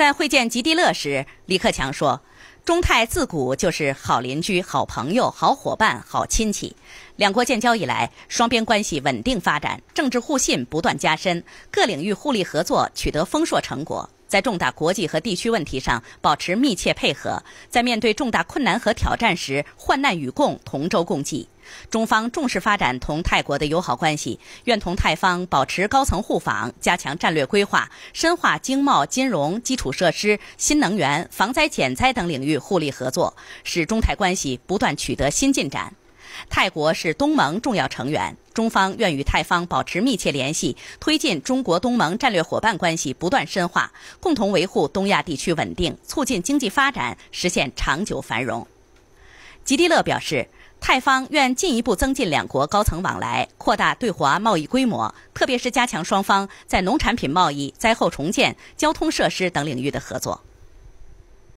在会见吉迪勒时，李克强说：“中泰自古就是好邻居、好朋友、好伙伴、好亲戚。两国建交以来，双边关系稳定发展，政治互信不断加深，各领域互利合作取得丰硕成果。在重大国际和地区问题上保持密切配合，在面对重大困难和挑战时患难与共、同舟共济。”中方重视发展同泰国的友好关系，愿同泰方保持高层互访，加强战略规划，深化经贸、金融、基础设施、新能源、防灾减灾等领域互利合作，使中泰关系不断取得新进展。泰国是东盟重要成员，中方愿与泰方保持密切联系，推进中国东盟战略伙伴关系不断深化，共同维护东亚地区稳定，促进经济发展，实现长久繁荣。吉迪勒表示。泰方愿进一步增进两国高层往来，扩大对华贸易规模，特别是加强双方在农产品贸易、灾后重建、交通设施等领域的合作。